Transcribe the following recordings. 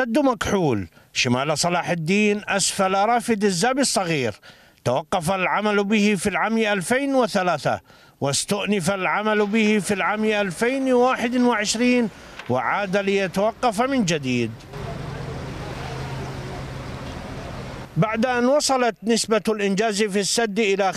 سد مكحول شمال صلاح الدين أسفل رافد الزاب الصغير توقف العمل به في العام 2003 واستؤنف العمل به في العام 2021 وعاد ليتوقف من جديد بعد أن وصلت نسبة الإنجاز في السد إلى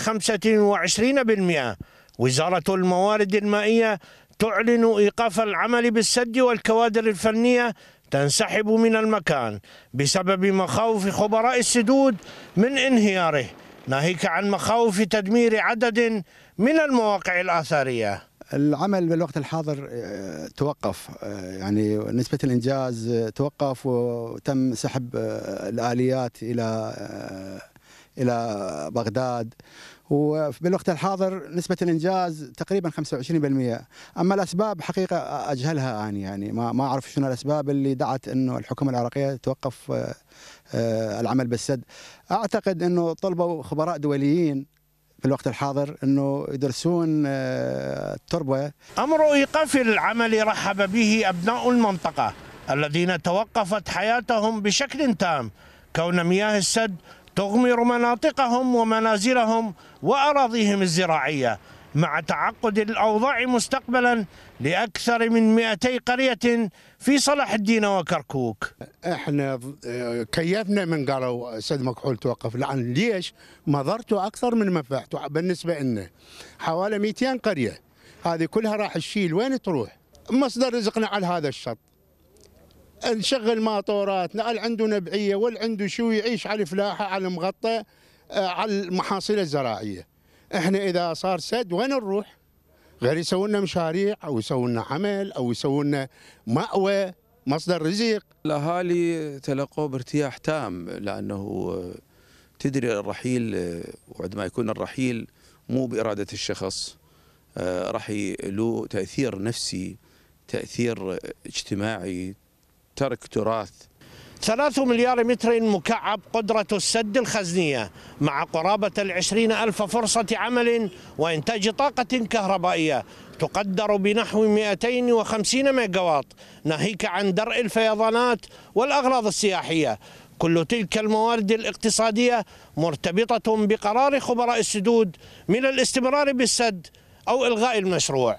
25% وزارة الموارد المائية تعلن إيقاف العمل بالسد والكوادر الفنية تنسحب من المكان بسبب مخاوف خبراء السدود من انهياره ناهيك عن مخاوف تدمير عدد من المواقع الآثارية العمل بالوقت الحاضر آه، توقف آه، يعني نسبة الإنجاز توقف وتم سحب آه، الآليات إلى الى بغداد وبالوقت الحاضر نسبة الإنجاز تقريبا 25% أما الأسباب حقيقة أجهلها أنا يعني ما ما أعرف شنو الأسباب اللي دعت أنه الحكومة العراقية توقف آه، آه، العمل بالسد أعتقد أنه طلبوا خبراء دوليين في الوقت الحاضر انه يدرسون آه، التربه امر ايقاف العمل رحب به ابناء المنطقه الذين توقفت حياتهم بشكل تام كون مياه السد تغمر مناطقهم ومنازلهم وأراضيهم الزراعية مع تعقد الأوضاع مستقبلا لأكثر من 200 قرية في صلاح الدين وكركوك احنا آه، كيفنا من قالوا سيد مكحول توقف الآن ليش مضرته أكثر من منفعته بالنسبة لنا حوالي 200 قرية هذه كلها راح تشيل وين تروح مصدر رزقنا على هذا الشط نشغل ماطورات اللي عنده نبعيه واللي عنده شو يعيش على الفلاحه على المغطى آه، على المحاصيل الزراعيه احنا اذا صار سد وين نروح غير يسوون لنا مشاريع او يسوون لنا عمل او يسوون لنا مأوى مصدر رزق الاهالي تلقوا بارتياح تام لانه آه، تدري الرحيل آه، وعندما يكون الرحيل مو باراده الشخص راح له تاثير نفسي تاثير اجتماعي ترك تراث 3 مليار متر مكعب قدرة السد الخزنية مع قرابة العشرين ألف فرصة عمل وإنتاج طاقة كهربائية تقدر بنحو 250 ميجاوات ناهيك عن درء الفيضانات والأغراض السياحية كل تلك الموارد الاقتصادية مرتبطة بقرار خبراء السدود من الاستمرار بالسد أو إلغاء المشروع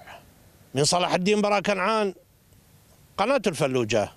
من صلاح الدين برا كنعان قناة الفلوجة